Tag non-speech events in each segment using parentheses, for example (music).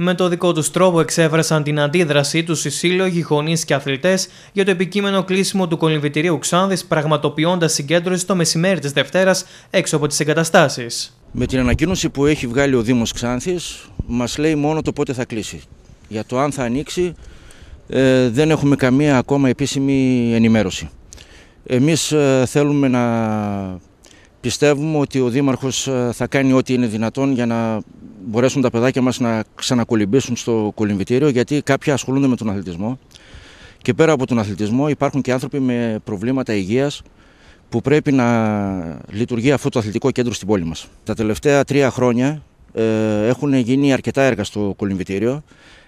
Με το δικό τους τρόπο εξέφρασαν την αντίδρασή τους οι σύλλογοι, γονείς και αθλητές για το επικείμενο κλείσιμο του κολυμβητηρίου Ξάνδης, πραγματοποιώντας συγκέντρωση το μεσημέρι της Δευτέρας έξω από τις εγκαταστάσεις. Με την ανακοίνωση που έχει βγάλει ο Δήμος Ξάνθης, μας λέει μόνο το πότε θα κλείσει. Για το αν θα ανοίξει, ε, δεν έχουμε καμία ακόμα επίσημη ενημέρωση. Εμείς ε, θέλουμε να πιστεύουμε ότι ο Δήμαρχος ε, θα κάνει ό,τι είναι δυνατόν για να μπορέσουν τα παιδάκια μας να ξανακολυμπήσουν στο κολυμβητήριο γιατί κάποιοι ασχολούνται με τον αθλητισμό και πέρα από τον αθλητισμό υπάρχουν και άνθρωποι με προβλήματα υγείας που πρέπει να λειτουργεί αυτό το αθλητικό κέντρο στην πόλη μας. Τα τελευταία τρία χρόνια ε, έχουν γίνει αρκετά έργα στο κολυμβητήριο,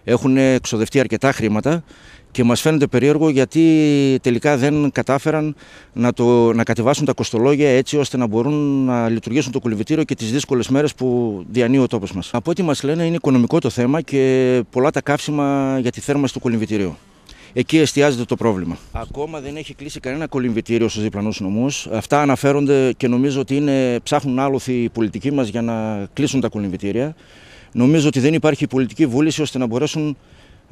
έχουν ξοδευτεί αρκετά χρήματα και μας φαίνεται περίεργο γιατί τελικά δεν κατάφεραν να, το, να κατεβάσουν τα κοστολόγια έτσι ώστε να μπορούν να λειτουργήσουν το κολυβητήριο και τις δύσκολες μέρες που διανύει ο τόπος μας. Από ό,τι μας λένε είναι οικονομικό το θέμα και πολλά τα καύσιμα για τη θέρμανση του κολυβητηρίου. Εκεί εστιάζεται το πρόβλημα. Ακόμα δεν έχει κλείσει κανένα κολυμβητήριο στους διπλανούς νομούς. Αυτά αναφέρονται και νομίζω ότι είναι, ψάχνουν άλοθη οι πολιτικοί μας για να κλείσουν τα κολυμβητήρια. Νομίζω ότι δεν υπάρχει πολιτική βούληση ώστε να μπορέσουν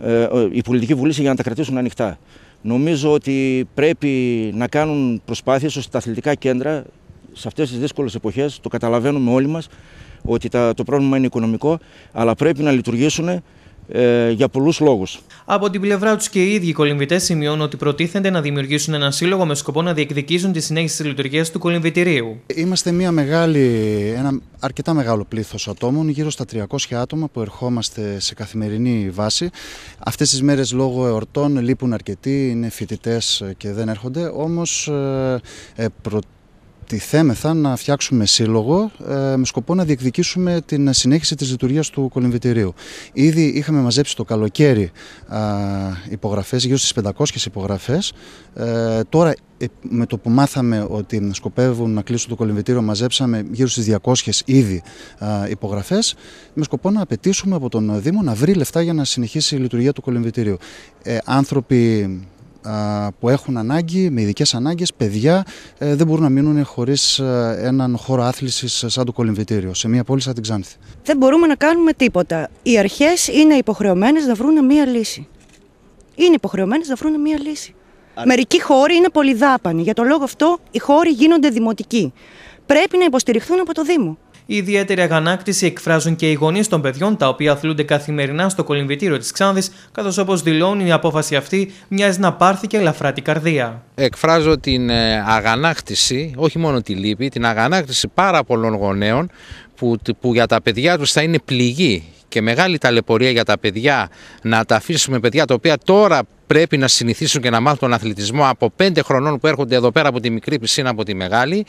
ε, η πολιτική βούληση για να τα κρατήσουν ανοιχτά. Νομίζω ότι πρέπει να κάνουν προσπάθειες ώστε τα αθλητικά κέντρα σε αυτές τις δύσκολες εποχές, το καταλαβαίνουμε όλοι μας, ότι το πρόβλημα είναι οικονομικό, αλλά πρέπει να λειτουργήσουν ε, για πολλούς λόγους. Από την πλευρά τους και οι ίδιοι κολυμβητές σημειώνουν ότι προτίθενται να δημιουργήσουν ένα σύλλογο με σκοπό να διεκδικήσουν τη συνέχιση της λειτουργίας του κολυμβητηρίου. Είμαστε μια μεγάλη, ένα αρκετά μεγάλο πλήθος ατόμων, γύρω στα 300 άτομα που ερχόμαστε σε καθημερινή βάση. Αυτές τις μέρες λόγω εορτών λείπουν αρκετοί, είναι φοιτητές και δεν έρχονται. Όμως ε, ε προτίθενται προτιθέμεθα να φτιάξουμε σύλλογο ε, με σκοπό να διεκδικήσουμε την συνέχιση της λειτουργίας του κολυμβητηρίου. Ήδη είχαμε μαζέψει το καλοκαίρι υπογραφές, γύρω στις 500 υπογραφές. Ε, τώρα ε, με το που μάθαμε ότι σκοπεύουν να κλείσουν το κολυμβητήριο, μαζέψαμε γύρω στις 200 ήδη υπογραφές με σκοπό να απαιτήσουμε από τον Δήμο να βρει λεφτά για να συνεχίσει η λειτουργία του κολυμβητηρίου. Άνθρωποι που έχουν ανάγκη, με ειδικές ανάγκες, παιδιά, ε, δεν μπορούν να μείνουν χωρίς ε, έναν χώρο άθλησης ε, σαν το κολυμβητήριο, σε μια πόλη σαν την Ξάνθη. Δεν μπορούμε να κάνουμε τίποτα. Οι αρχές είναι υποχρεωμένες να βρουν μια λύση. Είναι υποχρεωμένες να βρουν μια λύση. Μερικοί χώροι είναι πολυδάπανοι. Για τον λόγο αυτό, οι χώροι γίνονται δημοτικοί. Πρέπει να υποστηριχθούν από το Δήμο. Η ιδιαίτερη αγανάκτηση εκφράζουν και οι γονείς των παιδιών, τα οποία αθλούνται καθημερινά στο κολυμβητήριο της Ξάνδης, καθώς όπως δηλώνει η απόφαση αυτή μοιάζει να πάρθηκε ελαφρά την καρδία. Εκφράζω την ε, αγανάκτηση, όχι μόνο τη λύπη, την αγανάκτηση πάρα πολλών γονέων που, που για τα παιδιά τους θα είναι πληγή και μεγάλη ταλαιπωρία για τα παιδιά να τα αφήσουμε παιδιά τα οποία τώρα πρέπει να συνηθίσουν και να μάθουν τον αθλητισμό από πέντε χρονών που έρχονται εδώ πέρα από τη μικρή πισίνα από τη μεγάλη,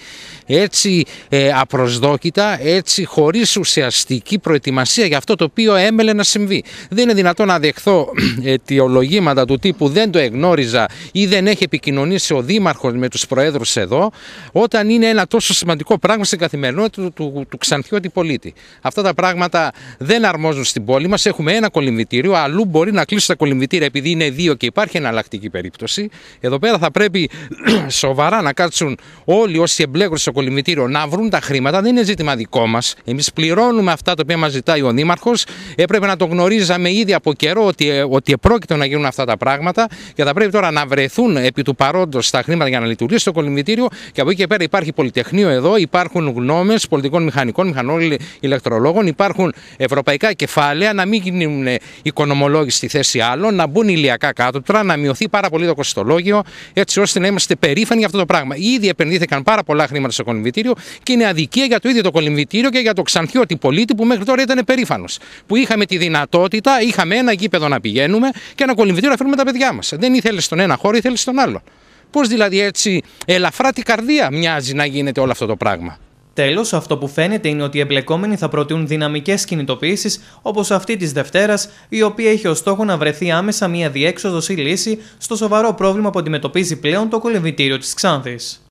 έτσι ε, απροσδόκητα, έτσι χωρίς ουσιαστική προετοιμασία για αυτό το οποίο έμελε να συμβεί. Δεν είναι δυνατόν να δεχθώ (clears throat) αιτιολογήματα του τύπου δεν το εγνώριζα ή δεν έχει επικοινωνήσει ο Δήμαρχος με τους Προέδρους εδώ, όταν είναι ένα τόσο σημαντικό πράγμα στην καθημερινότητα του, του, του, ξανθιώτη πολίτη. Αυτά τα πράγματα δεν αρμόζουν στην πόλη μας. Έχουμε ένα κολυμβητήριο, αλλού μπορεί να κλείσουν τα κολυμβητήρια επειδή είναι δύο και υπάρχει εναλλακτική περίπτωση. Εδώ πέρα θα πρέπει (clears throat) σοβαρά να κάτσουν όλοι όσοι εμπλέκονται στο κολυμπητήριο να βρουν τα χρήματα. Δεν είναι ζήτημα δικό μας. Εμείς πληρώνουμε αυτά τα οποία μας ζητάει ο Δήμαρχος. Έπρεπε να το γνωρίζαμε ήδη από καιρό ότι, ε, ότι επρόκειτο να γίνουν αυτά τα πράγματα και θα πρέπει τώρα να βρεθούν επί του παρόντος τα χρήματα για να λειτουργήσει το κολυμπητήριο Και από εκεί και πέρα υπάρχει Πολυτεχνείο εδώ, υπάρχουν γνώμες πολιτικών μηχανικών, μηχανών ηλεκτρολόγων, υπάρχουν ευρωπαϊκά κεφάλαια να μην γίνουν οικονομολόγοι στη θέση άλλων, να μπουν ηλιακά κάτω τώρα να μειωθεί πάρα πολύ το κοστολόγιο, έτσι ώστε να είμαστε περήφανοι για αυτό το πράγμα. Ήδη επενδύθηκαν πάρα πολλά χρήματα στο κολυμβητήριο και είναι αδικία για το ίδιο το κολυμβητήριο και για το ξανθιώτη πολίτη που μέχρι τώρα ήταν περήφανος. Που είχαμε τη δυνατότητα, είχαμε ένα γήπεδο να πηγαίνουμε και ένα κολυμβητήριο να φέρουμε τα παιδιά μας. Δεν ήθελες στον ένα χώρο, θέλει στον άλλο. Πώς δηλαδή έτσι ελαφρά την καρδία μοιάζει να γίνεται όλο αυτό το πράγμα. Τέλος, αυτό που φαίνεται είναι ότι οι εμπλεκόμενοι θα προτείνουν δυναμικές κινητοποίησεις όπως αυτή της Δευτέρας, η οποία έχει ως στόχο να βρεθεί άμεσα μια διέξοδος ή λύση στο σοβαρό πρόβλημα που αντιμετωπίζει πλέον το κολυμβητήριο της Ξάνθης.